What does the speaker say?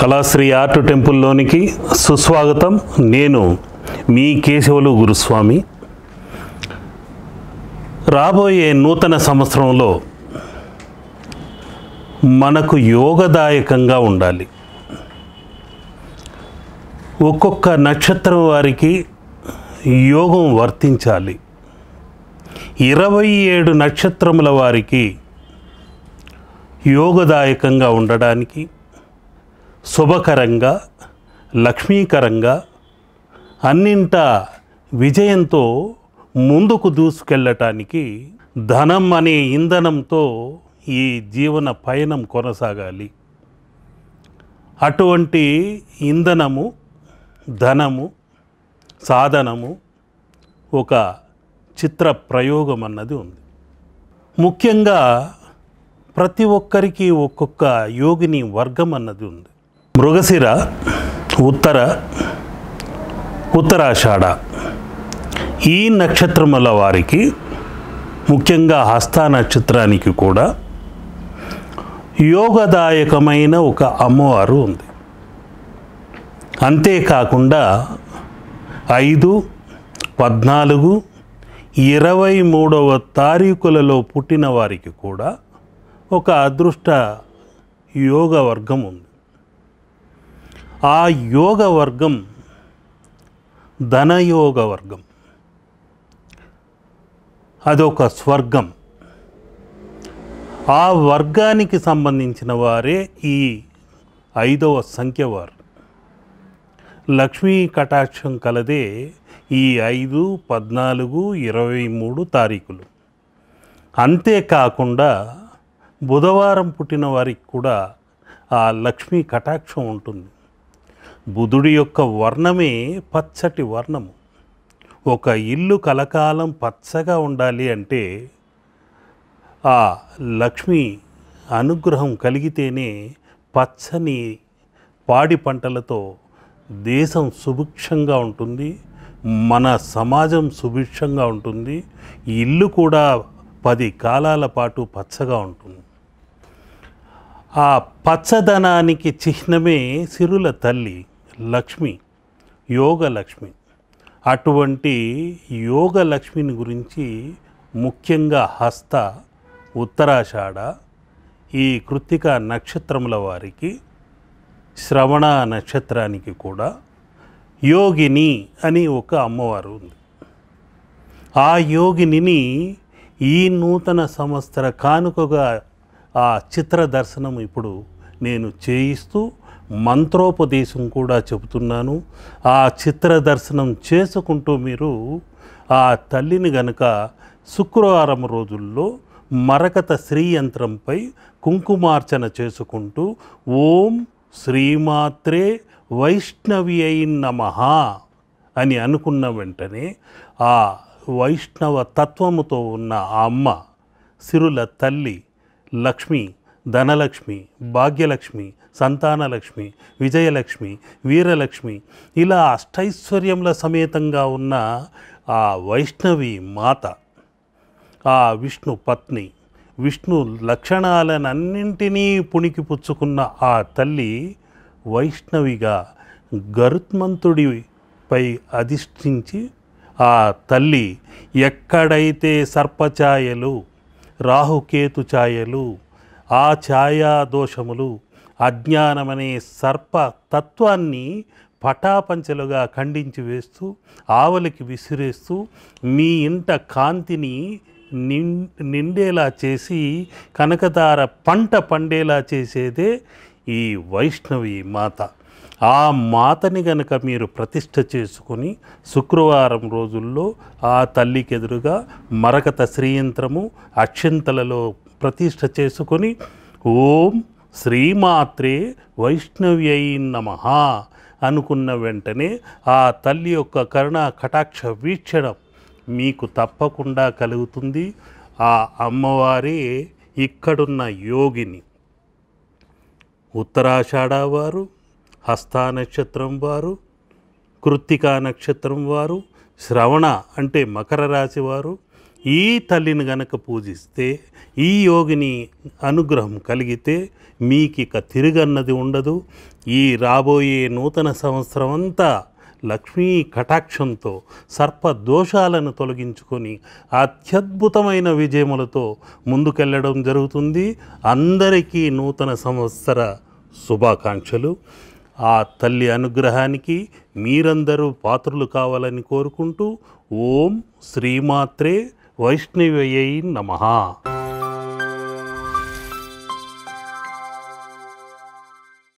Kalasri art టెంపుల్లోనికి సుస్వాగతం నేను మీ కేశవులు గురుస్వామి రాబోయే నూతన సంవత్సరంలో మనకు యోగదాయకంగా ఉండాలి ఒక్కొక్క నక్షత్రం వారికి యోగం వర్తించాలి ఇరవై ఏడు నక్షత్రముల వారికి యోగదాయకంగా ఉండడానికి శుభకరంగా లక్ష్మీకరంగా అన్నింట విజయంతో ముందుకు దూసుకెళ్ళటానికి ధనం అనే ఇంధనంతో ఈ జీవన పయనం కొనసాగాలి అటువంటి ఇంధనము ధనము సాధనము ఒక చిత్ర ప్రయోగం అన్నది ఉంది ముఖ్యంగా ప్రతి ఒక్కరికి ఒక్కొక్క యోగిని వర్గం అన్నది ఉంది మృగశిర ఉత్తర ఉత్తరాషాఢ ఈ నక్షత్రముల వారికి ముఖ్యంగా హస్త నక్షత్రానికి కూడా యోగదాయకమైన ఒక అమ్మవారు ఉంది అంతేకాకుండా ఐదు పద్నాలుగు ఇరవై మూడవ తారీఖులలో పుట్టిన వారికి కూడా ఒక అదృష్ట యోగ వర్గం ఉంది ఆ యోగ వర్గం ధనయోగ వర్గం అదొక స్వర్గం ఆ వర్గానికి సంబంధించిన వారే ఈ ఐదవ సంఖ్య వారు లక్ష్మీ కటాక్షం కలదే ఈ ఐదు పద్నాలుగు ఇరవై మూడు తారీఖులు అంతేకాకుండా బుధవారం పుట్టిన వారికి కూడా ఆ లక్ష్మీ కటాక్షం ఉంటుంది బుధుడి యొక్క వర్ణమే పచ్చటి వర్ణము ఒక ఇల్లు కలకాలం పచ్చగా ఉండాలి అంటే ఆ లక్ష్మి అనుగ్రహం కలిగితేనే పచ్చని పాడి పంటలతో దేశం సుభిక్షంగా ఉంటుంది మన సమాజం సుభిక్షంగా ఉంటుంది ఇల్లు కూడా పది కాలాల పాటు పచ్చగా ఉంటుంది ఆ పచ్చదనానికి చిహ్నమే సిరుల తల్లి లక్ష్మి యోగ లక్ష్మి అటువంటి యోగ లక్ష్మిని గురించి ముఖ్యంగా హస్త ఉత్తరాషాఢ ఈ కృత్తిక నక్షత్రముల వారికి శ్రవణ నక్షత్రానికి కూడా యోగిని అని ఒక అమ్మవారు ఉంది ఆ యోగిని ఈ నూతన సంవత్సర కానుకగా ఆ చిత్ర దర్శనం ఇప్పుడు నేను చేయిస్తూ మంత్రోపదేశం కూడా చెబుతున్నాను ఆ చిత్ర దర్శనం చేసుకుంటూ మీరు ఆ తల్లిని గనక శుక్రవారం రోజుల్లో మరకత శ్రీయంత్రంపై కుంకుమార్చన చేసుకుంటూ ఓం శ్రీమాత్రే వైష్ణవి అయిన నమ అని అనుకున్న వెంటనే ఆ వైష్ణవ తత్వముతో ఉన్న ఆ అమ్మ సిరుల తల్లి లక్ష్మి ధనలక్ష్మి భాగ్యలక్ష్మి సంతానలక్ష్మి విజయలక్ష్మి వీరలక్ష్మి ఇలా అష్టైశ్వర్యముల సమేతంగా ఉన్న ఆ వైష్ణవి మాత ఆ విష్ణు పత్ని విష్ణు లక్షణాలనన్నింటినీ పుణికి పుచ్చుకున్న ఆ తల్లి వైష్ణవిగా గరుత్మంతుడిపై అధిష్ఠించి ఆ తల్లి ఎక్కడైతే సర్పఛాయలు రాహుకేతు ఛాయలు ఆ ఛాయాదోషములు అజ్ఞానమనే సర్ప తత్వాన్ని పటాపంచలుగా ఖండించి వేస్తూ ఆవలికి విసిరేస్తూ మీ ఇంట కాంతిని నిండేలా చేసి కనకతార పంట పండేలా చేసేదే ఈ వైష్ణవి మాత ఆ మాతని గనక మీరు ప్రతిష్ట చేసుకుని శుక్రవారం రోజుల్లో ఆ తల్లికి ఎదురుగా మరకత శ్రీయంత్రము అక్షంతలలో ప్రతిష్ట చేసుకొని ఓం శ్రీమాత్రే వైష్ణవ్యై నమ అనుకున్న వెంటనే ఆ తల్లి యొక్క కరుణ కటాక్ష వీక్షణం మీకు తప్పకుండా కలుగుతుంది ఆ అమ్మవారే ఇక్కడున్న యోగిని ఉత్తరాషాఢ వారు హస్తా నక్షత్రం వారు కృత్తికా నక్షత్రం వారు శ్రవణ అంటే మకర రాశి వారు ఈ తల్లిని గనక పూజిస్తే ఈ యోగిని అనుగ్రహం కలిగితే మీకిక తిరుగన్నది ఉండదు ఈ రాబోయే నూతన సంవత్సరం అంతా లక్ష్మీ కటాక్షంతో సర్పదోషాలను తొలగించుకొని అత్యద్భుతమైన విజయములతో ముందుకెళ్ళడం జరుగుతుంది అందరికీ నూతన సంవత్సర శుభాకాంక్షలు ఆ తల్లి అనుగ్రహానికి మీరందరూ పాత్రలు కావాలని కోరుకుంటూ ఓం శ్రీమాత్రే వైష్ణవ్యై నమ